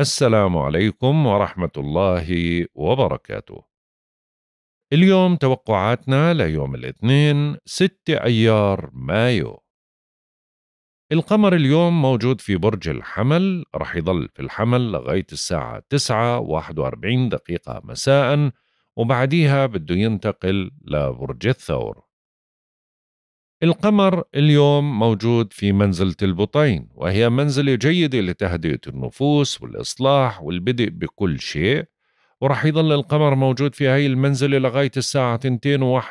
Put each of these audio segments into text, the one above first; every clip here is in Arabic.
السلام عليكم ورحمة الله وبركاته. اليوم توقعاتنا ليوم الاثنين 6 أيار مايو. القمر اليوم موجود في برج الحمل رح يضل في الحمل لغاية الساعة 9 41 دقيقة مساء وبعديها بده ينتقل لبرج الثور القمر اليوم موجود في منزلة البطين وهي منزلة جيدة لتهدئة النفوس والإصلاح والبدء بكل شيء ورح يظل القمر موجود في هاي المنزلة لغاية الساعة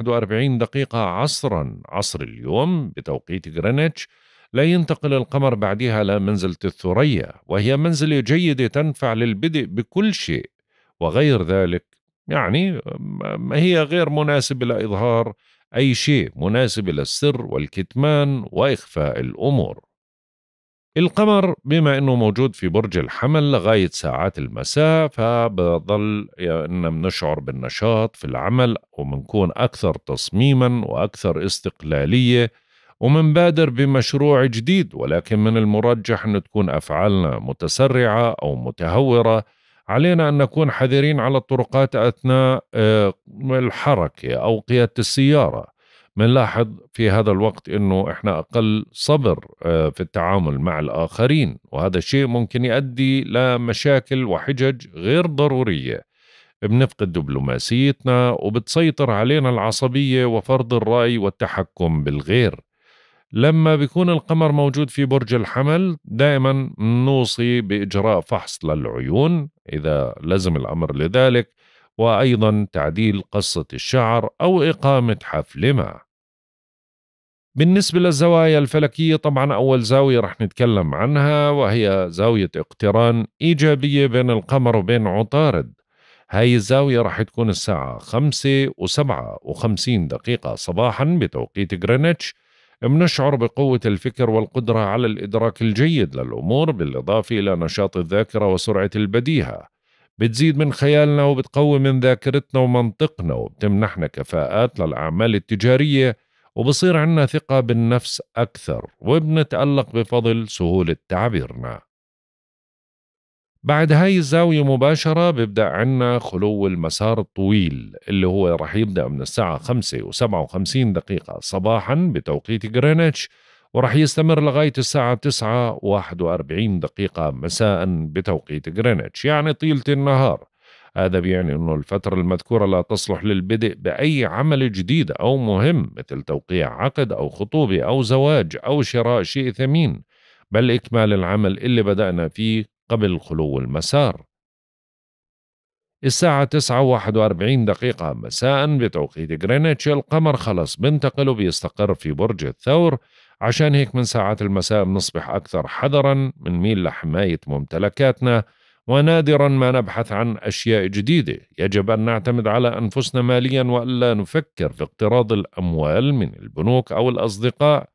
2:41 دقيقة عصرا عصر اليوم بتوقيت غرينتش لا ينتقل القمر بعدها لمنزلة الثريا وهي منزلة جيدة تنفع للبدء بكل شيء وغير ذلك يعني هي غير مناسبة لإظهار أي شيء مناسب للسر والكتمان وإخفاء الأمور. القمر بما انه موجود في برج الحمل لغايه ساعات المساء فبضل اننا بنشعر بالنشاط في العمل وبنكون اكثر تصميما واكثر استقلاليه ومنبادر بمشروع جديد ولكن من المرجح انه تكون افعالنا متسرعه او متهوره علينا أن نكون حذرين على الطرقات أثناء آه، الحركة أو قيادة السيارة بنلاحظ في هذا الوقت انه احنا اقل صبر آه، في التعامل مع الاخرين وهذا الشيء ممكن يؤدي لمشاكل وحجج غير ضروريه بنفقد دبلوماسيتنا وبتسيطر علينا العصبيه وفرض الراي والتحكم بالغير لما بيكون القمر موجود في برج الحمل دائما نوصي بإجراء فحص للعيون إذا لزم الأمر لذلك وأيضا تعديل قصة الشعر أو إقامة حفل ما بالنسبة للزوايا الفلكية طبعا أول زاوية رح نتكلم عنها وهي زاوية اقتران إيجابية بين القمر وبين عطارد هاي الزاوية رح تكون الساعة 5 و وخمسين دقيقة صباحا بتوقيت غرينتش بنشعر بقوة الفكر والقدرة على الإدراك الجيد للأمور بالإضافة إلى نشاط الذاكرة وسرعة البديهة بتزيد من خيالنا وبتقوي من ذاكرتنا ومنطقنا وبتمنحنا كفاءات للأعمال التجارية وبصير عنا ثقة بالنفس أكثر وبنتألق بفضل سهولة تعبيرنا بعد هاي الزاوية مباشرة بيبدأ عنا خلو المسار الطويل اللي هو رح يبدأ من الساعة 5 و57 دقيقة صباحا بتوقيت غرينتش ورح يستمر لغاية الساعة 9 و41 دقيقة مساء بتوقيت غرينتش يعني طيلة النهار هذا بيعني أنه الفترة المذكورة لا تصلح للبدء بأي عمل جديد أو مهم مثل توقيع عقد أو خطوبة أو زواج أو شراء شيء ثمين بل إكمال العمل اللي بدأنا فيه قبل خلو المسار الساعة واحد واربعين دقيقة مساء بتوقيت غرينتش القمر خلص بنتقل وبيستقر في برج الثور عشان هيك من ساعات المساء بنصبح أكثر حذرا من ميل لحماية ممتلكاتنا ونادرا ما نبحث عن أشياء جديدة يجب أن نعتمد على أنفسنا ماليا وألا نفكر في اقتراض الأموال من البنوك أو الأصدقاء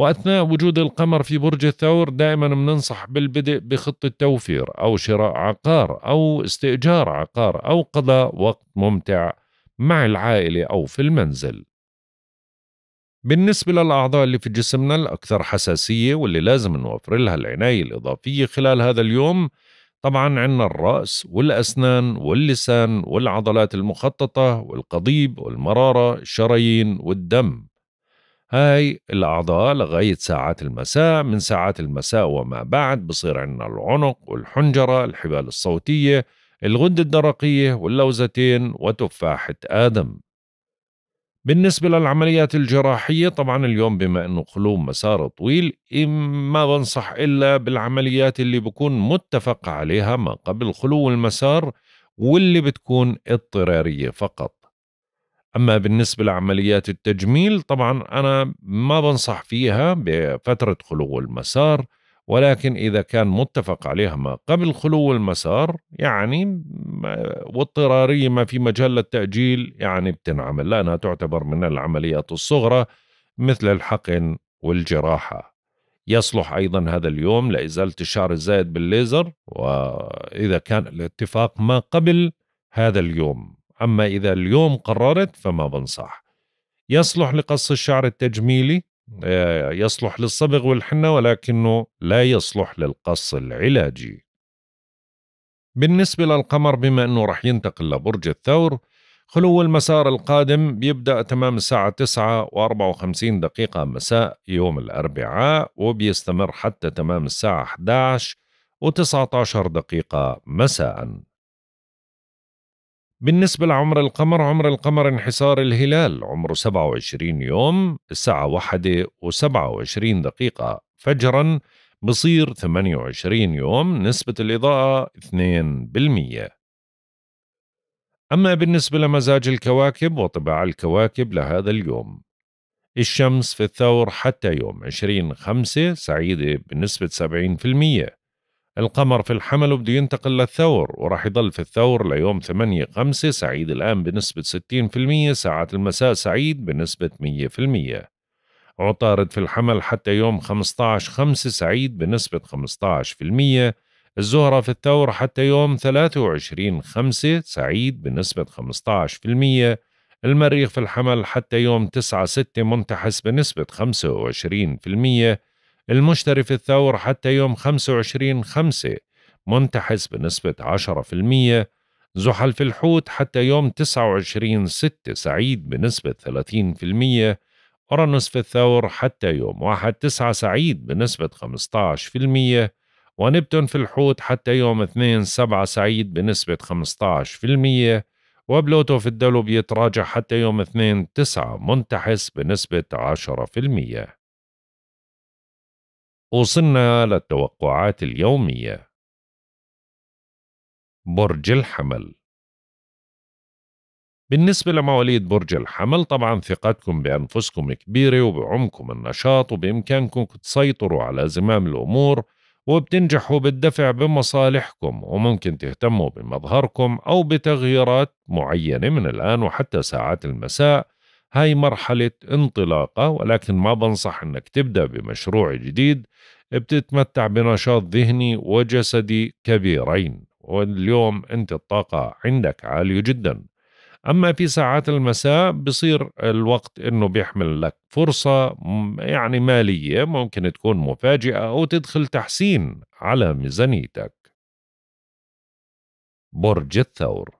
وأثناء وجود القمر في برج الثور دائما بننصح بالبدء بخطة توفير أو شراء عقار أو استئجار عقار أو قضاء وقت ممتع مع العائلة أو في المنزل بالنسبة للأعضاء اللي في جسمنا الأكثر حساسية واللي لازم نوفر لها العناية الإضافية خلال هذا اليوم طبعا عندنا الرأس والأسنان واللسان والعضلات المخططة والقضيب والمرارة الشرايين والدم هاي الأعضاء لغاية ساعات المساء من ساعات المساء وما بعد بصير عندنا العنق والحنجرة الحبال الصوتية الغدة الدرقية واللوزتين وتفاحة آدم بالنسبة للعمليات الجراحية طبعا اليوم بما أنه قلوب مسار طويل ما بنصح إلا بالعمليات اللي بكون متفق عليها ما قبل خلو المسار واللي بتكون اضطرارية فقط أما بالنسبة لعمليات التجميل طبعا أنا ما بنصح فيها بفترة خلو المسار ولكن إذا كان متفق عليها ما قبل خلو المسار يعني واضطرارية ما في مجال للتأجيل يعني بتنعمل لأنها تعتبر من العمليات الصغرى مثل الحقن والجراحة يصلح أيضا هذا اليوم لإزالة الشعر الزائد بالليزر وإذا كان الاتفاق ما قبل هذا اليوم أما إذا اليوم قررت فما بنصح يصلح لقص الشعر التجميلي آه، يصلح للصبغ والحنة ولكنه لا يصلح للقص العلاجي بالنسبة للقمر بما أنه رح ينتقل لبرج الثور خلو المسار القادم بيبدأ تمام الساعة 9 و54 دقيقة مساء يوم الأربعاء وبيستمر حتى تمام الساعة 11 و19 دقيقة مساءً بالنسبة لعمر القمر عمر القمر انحسار الهلال عمره 27 يوم الساعة واحدة و27 دقيقة فجرا بصير 28 يوم نسبة الإضاءة 2% أما بالنسبة لمزاج الكواكب وطباع الكواكب لهذا اليوم الشمس في الثور حتى يوم 20 خمسة سعيدة بنسبة 70% القمر في الحمل وبده ينتقل للثور وراح يضل في الثور ليوم 8 5 سعيد الآن بنسبة 60% ساعات المساء سعيد بنسبة 100% عطارد في الحمل حتى يوم 15 5 سعيد بنسبة 15% الزهرة في الثور حتى يوم 23 5 سعيد بنسبة 15% المريخ في الحمل حتى يوم 9 6 منتحس بنسبة المية المشتري في الثور حتى يوم 25 5 منتحس بنسبة 10% زحل في الحوت حتى يوم 29 6 سعيد بنسبة 30% أورانوس في الثور حتى يوم 1 9 سعيد بنسبة 15% ونبتون في الحوت حتى يوم 2 7 سعيد بنسبة 15% وبلوتو في الدلو بيتراجع حتى يوم 2 9 منتحس بنسبة 10% وصلنا للتوقعات اليومية برج الحمل بالنسبة لمواليد برج الحمل طبعا ثقتكم بأنفسكم كبيرة وبعمكم النشاط وبإمكانكم تسيطروا على زمام الأمور وبتنجحوا بالدفع بمصالحكم وممكن تهتموا بمظهركم أو بتغييرات معينة من الآن وحتى ساعات المساء هاي مرحلة انطلاقة ولكن ما بنصح أنك تبدأ بمشروع جديد بتتمتع بنشاط ذهني وجسدي كبيرين واليوم أنت الطاقة عندك عالية جدا أما في ساعات المساء بصير الوقت أنه بيحمل لك فرصة يعني مالية ممكن تكون مفاجئة أو تدخل تحسين على ميزانيتك برج الثور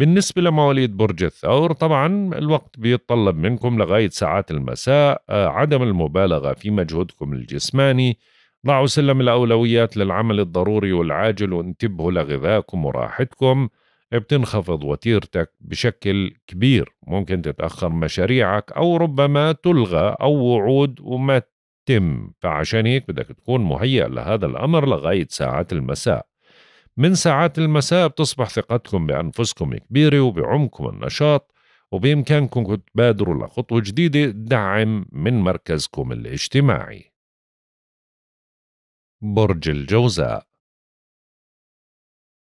بالنسبة لمواليد برج الثور طبعا الوقت بيتطلب منكم لغاية ساعات المساء آه، عدم المبالغة في مجهودكم الجسماني ضعوا سلم الأولويات للعمل الضروري والعاجل وانتبهوا لغذائكم وراحتكم بتنخفض وتيرتك بشكل كبير ممكن تتأخر مشاريعك أو ربما تلغى أو وعود وما تتم فعشان هيك بدك تكون مهيئ لهذا الأمر لغاية ساعات المساء من ساعات المساء بتصبح ثقتكم بأنفسكم كبيرة وبعمكم النشاط وبإمكانكم تبادروا لخطوة جديدة تدعم من مركزكم الاجتماعي برج الجوزاء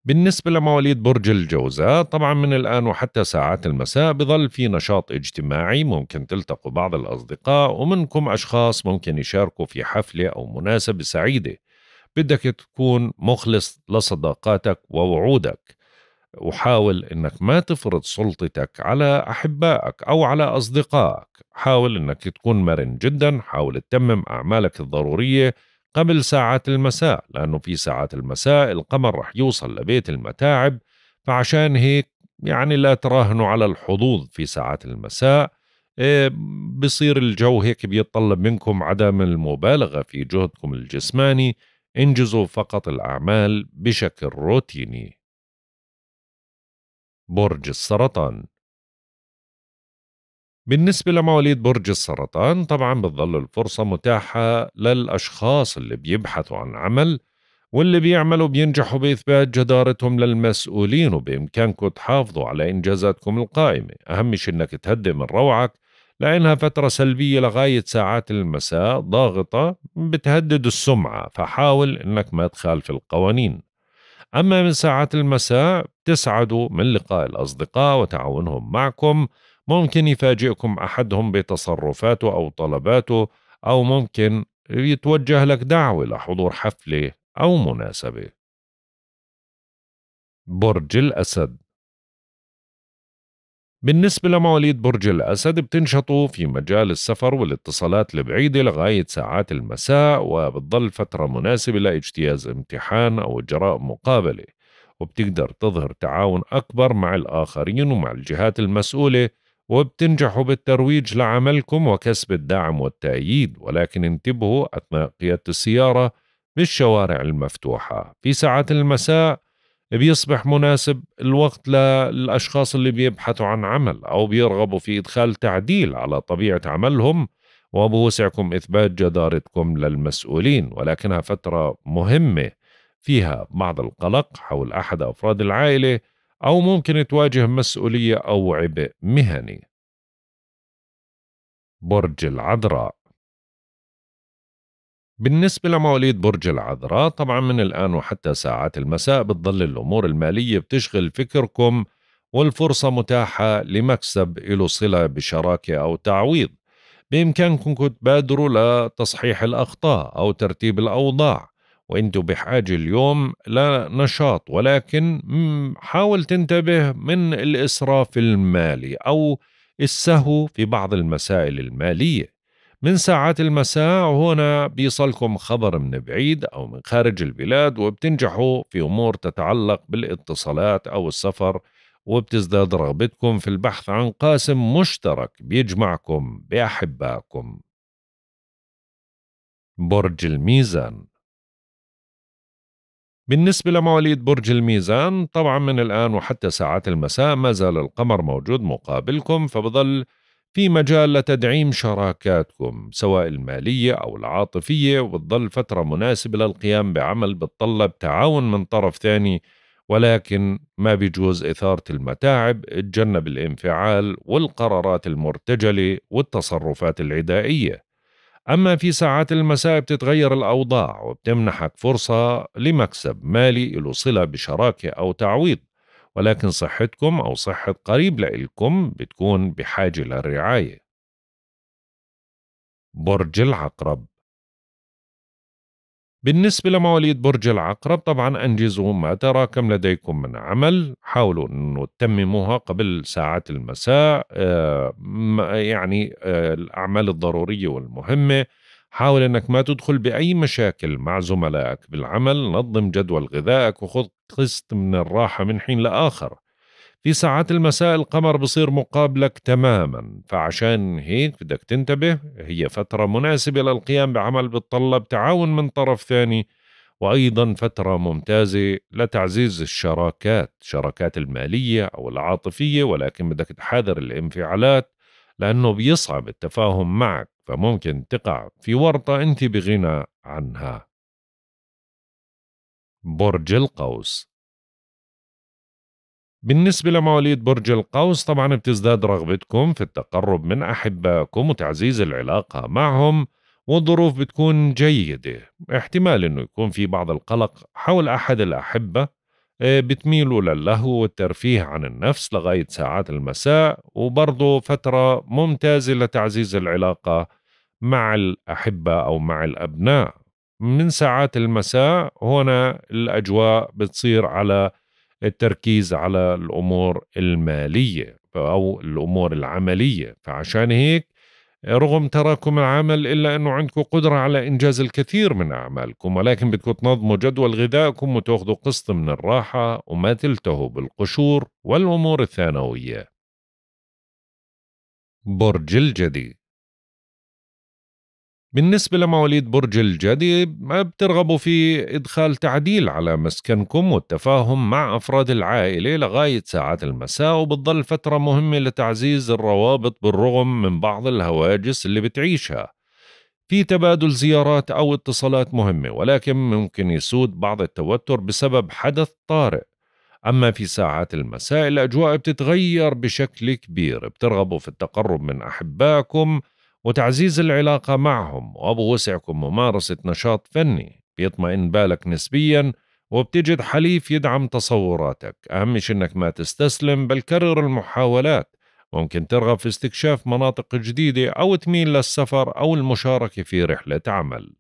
بالنسبة لمواليد برج الجوزاء طبعا من الآن وحتى ساعات المساء بظل في نشاط اجتماعي ممكن تلتقوا بعض الأصدقاء ومنكم أشخاص ممكن يشاركوا في حفلة أو مناسبة سعيدة بدك تكون مخلص لصداقاتك ووعودك وحاول انك ما تفرض سلطتك على احبائك او على اصدقائك حاول انك تكون مرن جدا حاول تتمم اعمالك الضروريه قبل ساعات المساء لانه في ساعات المساء القمر رح يوصل لبيت المتاعب فعشان هيك يعني لا تراهنوا على الحظوظ في ساعات المساء آه، بصير الجو هيك بيتطلب منكم عدم المبالغه في جهدكم الجسماني انجزوا فقط الأعمال بشكل روتيني برج السرطان بالنسبة لمواليد برج السرطان طبعا بتظل الفرصة متاحة للأشخاص اللي بيبحثوا عن عمل واللي بيعملوا بينجحوا بإثبات جدارتهم للمسؤولين وبإمكانكم تحافظوا على إنجازاتكم القائمة أهم شيء إنك تهدي من روعك لأنها فترة سلبية لغاية ساعات المساء ضاغطة بتهدد السمعة فحاول أنك ما تخالف القوانين أما من ساعات المساء تسعدوا من لقاء الأصدقاء وتعاونهم معكم ممكن يفاجئكم أحدهم بتصرفاته أو طلباته أو ممكن يتوجه لك دعوة لحضور حفلة أو مناسبة برج الأسد بالنسبة لمواليد برج الأسد بتنشطوا في مجال السفر والاتصالات البعيدة لغاية ساعات المساء وبتضل فترة مناسبة لاجتياز امتحان أو إجراء مقابلة وبتقدر تظهر تعاون أكبر مع الآخرين ومع الجهات المسؤولة وبتنجحوا بالترويج لعملكم وكسب الدعم والتأييد ولكن انتبهوا أثناء قيادة السيارة بالشوارع المفتوحة في ساعات المساء بيصبح مناسب الوقت للأشخاص اللي بيبحثوا عن عمل أو بيرغبوا في إدخال تعديل على طبيعة عملهم وبوسعكم إثبات جدارتكم للمسؤولين ولكنها فترة مهمة فيها بعض القلق حول أحد أفراد العائلة أو ممكن تواجه مسؤولية أو عبء مهني برج العذراء بالنسبة لمواليد برج العذراء طبعا من الآن وحتى ساعات المساء بتظل الأمور المالية بتشغل فكركم والفرصة متاحة لمكسب له صلة بشراكة أو تعويض بإمكانكم تبادروا لتصحيح الأخطاء أو ترتيب الأوضاع وانتوا بحاجة اليوم لنشاط ولكن حاول تنتبه من الإسراف المالي أو السهو في بعض المسائل المالية من ساعات المساء وهنا بيصلكم خبر من بعيد أو من خارج البلاد وبتنجحوا في أمور تتعلق بالاتصالات أو السفر وبتزداد رغبتكم في البحث عن قاسم مشترك بيجمعكم بأحبائكم برج الميزان بالنسبة لمواليد برج الميزان طبعا من الآن وحتى ساعات المساء ما زال القمر موجود مقابلكم فبظل في مجال لتدعيم شراكاتكم سواء المالية أو العاطفية وتظل فترة مناسبة للقيام بعمل بتطلب تعاون من طرف ثاني ولكن ما بيجوز إثارة المتاعب اتجنب الانفعال والقرارات المرتجلة والتصرفات العدائية أما في ساعات المساء بتتغير الأوضاع وبتمنحك فرصة لمكسب مالي له صلة بشراكة أو تعويض ولكن صحتكم أو صحة قريب لإلكم بتكون بحاجة للرعاية برج العقرب بالنسبة لمواليد برج العقرب طبعا أنجزوا ما تراكم لديكم من عمل حاولوا أنه تتمموها قبل ساعات المساء آه، يعني آه، الأعمال الضرورية والمهمة حاول انك ما تدخل باي مشاكل مع زملائك بالعمل نظم جدول غذائك وخذ قسط من الراحه من حين لاخر في ساعات المساء القمر بصير مقابلك تماما فعشان هيك بدك تنتبه هي فترة مناسبة للقيام بعمل بتطلب تعاون من طرف ثاني وأيضا فترة ممتازة لتعزيز الشراكات شراكات المالية أو العاطفية ولكن بدك تحاذر الانفعالات لأنه بيصعب التفاهم معك فممكن تقع في ورطة أنت بغنى عنها برج القوس بالنسبة لمواليد برج القوس طبعا بتزداد رغبتكم في التقرب من أحبائكم وتعزيز العلاقة معهم والظروف بتكون جيدة احتمال أنه يكون في بعض القلق حول أحد الأحبة آه، بتميلوا للهو والترفيه عن النفس لغاية ساعات المساء وبرضه فترة ممتازة لتعزيز العلاقة مع الأحبة أو مع الأبناء من ساعات المساء هنا الأجواء بتصير على التركيز على الأمور المالية أو الأمور العملية فعشان هيك رغم تراكم العمل إلا أنه عندكم قدرة على إنجاز الكثير من أعمالكم ولكن بدكم تنظموا جدول غذائكم وتاخذوا قسط من الراحة وما تلتهوا بالقشور والأمور الثانوية برج الجدي بالنسبة لمواليد برج الجدي ما بترغبوا في إدخال تعديل على مسكنكم والتفاهم مع أفراد العائلة لغاية ساعات المساء وبتضل فترة مهمة لتعزيز الروابط بالرغم من بعض الهواجس اللي بتعيشها في تبادل زيارات أو اتصالات مهمة ولكن ممكن يسود بعض التوتر بسبب حدث طارئ أما في ساعات المساء الأجواء بتتغير بشكل كبير بترغبوا في التقرب من أحبائكم وتعزيز العلاقة معهم وبوسعكم ممارسة نشاط فني بيطمئن بالك نسبيا وبتجد حليف يدعم تصوراتك أهم شيء إنك ما تستسلم بل كرر المحاولات ممكن ترغب في استكشاف مناطق جديدة أو تميل للسفر أو المشاركة في رحلة عمل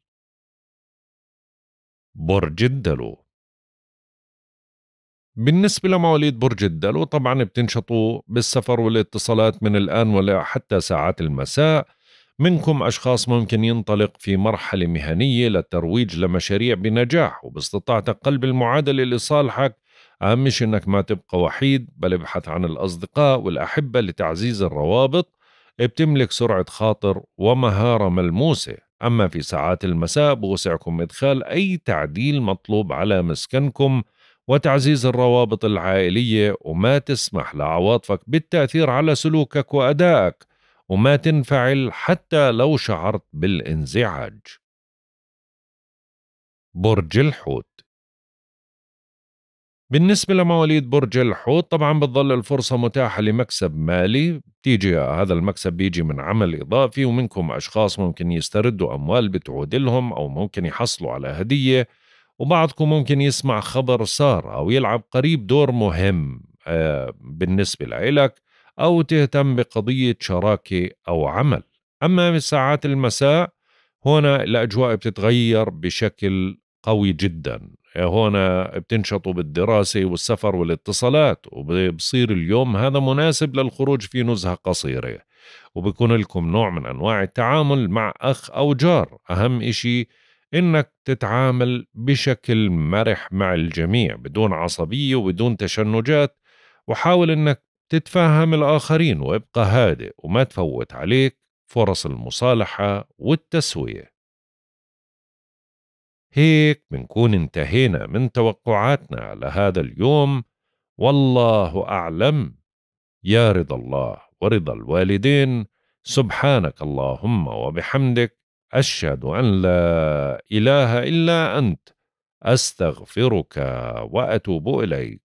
برج الدلو بالنسبة لمواليد برج الدلو طبعا بتنشطوا بالسفر والاتصالات من الآن ولا حتى ساعات المساء منكم أشخاص ممكن ينطلق في مرحلة مهنية للترويج لمشاريع بنجاح وباستطاعتك قلب المعادلة لصالحك أهم شيء أنك ما تبقى وحيد بل ابحث عن الأصدقاء والأحبة لتعزيز الروابط بتملك سرعة خاطر ومهارة ملموسة أما في ساعات المساء بوسعكم إدخال أي تعديل مطلوب على مسكنكم وتعزيز الروابط العائلية وما تسمح لعواطفك بالتأثير على سلوكك وأدائك وما تنفعل حتى لو شعرت بالانزعاج برج الحوت بالنسبة لمواليد برج الحوت طبعا بتظل الفرصة متاحة لمكسب مالي بتيجي هذا المكسب بيجي من عمل إضافي ومنكم أشخاص ممكن يستردوا أموال بتعود لهم أو ممكن يحصلوا على هدية وبعضكم ممكن يسمع خبر سار أو يلعب قريب دور مهم آه، بالنسبة لإلك أو تهتم بقضية شراكة أو عمل أما ساعات المساء هنا الأجواء بتتغير بشكل قوي جدا هنا بتنشطوا بالدراسة والسفر والاتصالات وبصير اليوم هذا مناسب للخروج في نزهة قصيرة وبكون لكم نوع من أنواع التعامل مع أخ أو جار أهم إشي إنك تتعامل بشكل مرح مع الجميع بدون عصبية وبدون تشنجات وحاول إنك تتفهم الآخرين وابقى هادئ وما تفوت عليك فرص المصالحة والتسوية هيك بنكون انتهينا من توقعاتنا على هذا اليوم والله أعلم يا رضا الله ورضا الوالدين سبحانك اللهم وبحمدك أشهد أن لا إله إلا أنت أستغفرك وأتوب إليك